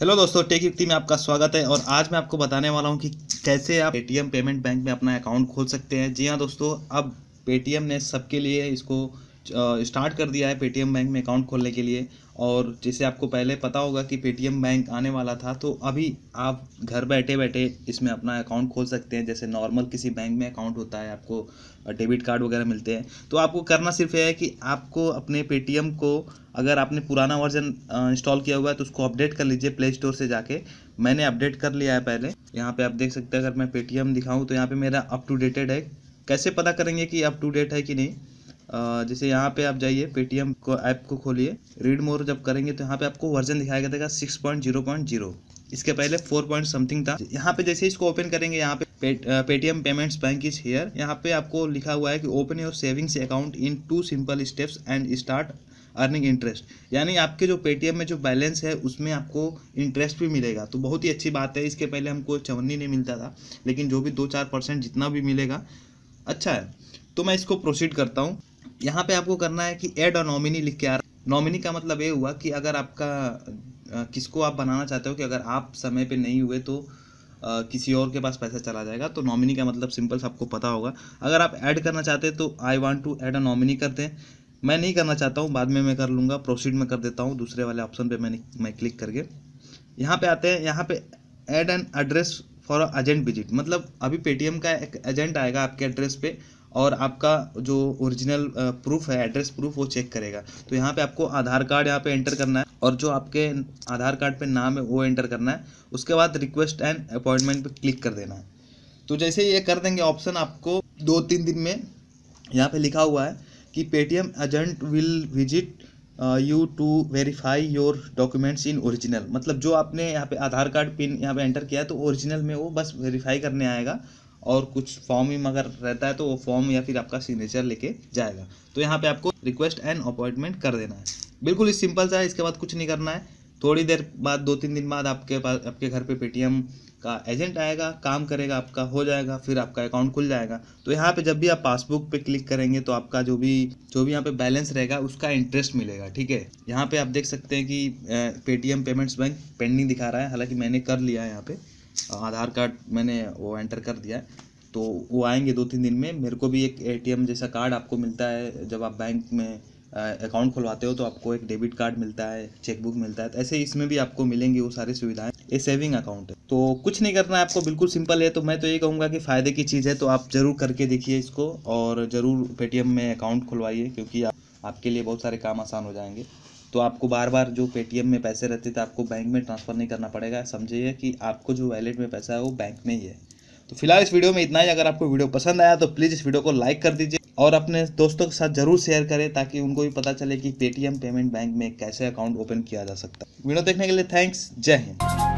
hello दोस्तों take युक्ति में आपका स्वागत है और आज मैं आपको बताने वाला हूं कि कैसे आप पेटीएम पेमेंट बैंक में अपना अकाउंट खोल सकते हैं जी हाँ दोस्तों अब पेटीएम ने सबके लिए इसको स्टार्ट कर दिया है पेटीएम बैंक में अकाउंट खोलने के लिए और जैसे आपको पहले पता होगा कि पेटीएम बैंक आने वाला था तो अभी आप घर बैठे बैठे इसमें अपना अकाउंट खोल सकते हैं जैसे नॉर्मल किसी बैंक में अकाउंट होता है आपको डेबिट कार्ड वगैरह मिलते हैं तो आपको करना सिर्फ यह है कि आपको अपने पेटीएम को अगर आपने पुराना वर्जन इंस्टॉल किया हुआ है तो उसको अपडेट कर लीजिए प्ले स्टोर से जाके मैंने अपडेट कर लिया है पहले यहाँ पर आप देख सकते हैं अगर मैं पेटीएम दिखाऊँ तो यहाँ पर मेरा अप टू डेटेड है कैसे पता करेंगे कि अप टू डेट है कि नहीं जैसे यहाँ पे आप जाइए पेटीएम को ऐप को खोलिए रीड मोर जब करेंगे तो यहाँ पे आपको वर्जन दिखाया गया था six point zero point zero इसके पहले फोर पॉइंट समथिंग था यहाँ पे जैसे इसको ओपन करेंगे यहाँ पे Paytm payments bank is here यहाँ पे आपको लिखा हुआ है कि open your savings account in two simple steps and start earning interest यानी आपके जो पेटीएम में जो बैलेंस है उसमें आपको इंटरेस्ट भी मिलेगा तो बहुत ही अच्छी बात है इसके पहले हमको चवन्नी नहीं मिलता था लेकिन जो भी दो चार परसेंट जितना भी मिलेगा अच्छा है तो मैं इसको प्रोसीड करता हूँ यहाँ पे आपको करना है कि एड और नॉमिनी लिख के आ रहा नॉमिनी का मतलब ये हुआ कि अगर आपका किसको आप बनाना चाहते हो कि अगर आप समय पे नहीं हुए तो आ, किसी और के पास पैसा चला जाएगा तो नॉमिनी का मतलब सिंपल आपको पता होगा अगर आप ऐड करना चाहते हैं तो I want to add a nominee करते हैं मैं नहीं करना चाहता हूँ बाद में मैं कर लूँगा प्रोसीड में कर देता हूँ दूसरे वाले ऑप्शन पे मैंने मैं क्लिक करके यहाँ पे आते हैं यहाँ पे add an address for a agent visit मतलब अभी पेटीएम का एक एजेंट आएगा आपके एड्रेस पे और आपका जो ओरिजिनल प्रूफ है एड्रेस प्रूफ वो चेक करेगा तो यहाँ पे आपको आधार कार्ड यहाँ पे एंटर करना है और जो आपके आधार कार्ड पे नाम है वो एंटर करना है उसके बाद रिक्वेस्ट एंड अपॉइंटमेंट पे क्लिक कर देना है तो जैसे ये कर देंगे ऑप्शन आपको दो तीन दिन में यहाँ पे लिखा हुआ है कि Paytm agent will visit you to verify your documents in original मतलब जो आपने यहाँ पे आधार कार्ड पिन यहाँ पे एंटर किया है तो ओरिजिनल में वो बस वेरीफाई करने आएगा और कुछ फॉर्म ही मगर रहता है तो वो फॉर्म या फिर आपका सिग्नेचर लेके जाएगा तो यहाँ पे आपको रिक्वेस्ट एंड अपॉइंटमेंट कर देना है बिल्कुल इस सिंपल सा है इसके बाद कुछ नहीं करना है थोड़ी देर बाद दो तीन दिन बाद आपके पास आपके घर पे पेटीएम का एजेंट आएगा काम करेगा आपका हो जाएगा फिर आपका अकाउंट खुल जाएगा तो यहाँ पे जब भी आप पासबुक पे क्लिक करेंगे तो आपका जो भी जो भी यहाँ पे बैलेंस रहेगा उसका इंटरेस्ट मिलेगा ठीक है यहाँ पे आप देख सकते हैं कि पेटीएम पेमेंट्स बैंक पेंडिंग दिखा रहा है हालांकि मैंने कर लिया है यहाँ पे आधार कार्ड मैंने वो एंटर कर दिया है तो वो आएंगे दो तीन दिन में मेरे को भी एक एटीएम जैसा कार्ड आपको मिलता है जब आप बैंक में अकाउंट खुलवाते हो तो आपको एक डेबिट कार्ड मिलता है चेकबुक मिलता है तो ऐसे इसमें भी आपको मिलेंगी वो सारी सुविधाएं ये सेविंग अकाउंट है तो कुछ नहीं करना है आपको बिल्कुल सिंपल है तो मैं तो ये कहूँगा कि फ़ायदे की चीज़ है तो आप ज़रूर करके देखिए इसको और ज़रूर पेटीएम में अकाउंट खुलवाइए क्योंकि आप, आपके लिए बहुत सारे काम आसान हो जाएंगे तो आपको बार बार जो पेटीएम में पैसे रहते थे आपको बैंक में ट्रांसफ़र नहीं करना पड़ेगा समझिए कि आपको जो वैलेट में पैसा है वो बैंक में ही है तो फिलहाल इस वीडियो में इतना ही अगर आपको वीडियो पसंद आया तो प्लीज़ इस वीडियो को लाइक कर दीजिए और अपने दोस्तों के साथ जरूर शेयर करें ताकि उनको भी पता चले कि पेटीएम पेमेंट बैंक में कैसे अकाउंट ओपन किया जा सकता है वीडियो देखने के लिए थैंक्स जय हिंद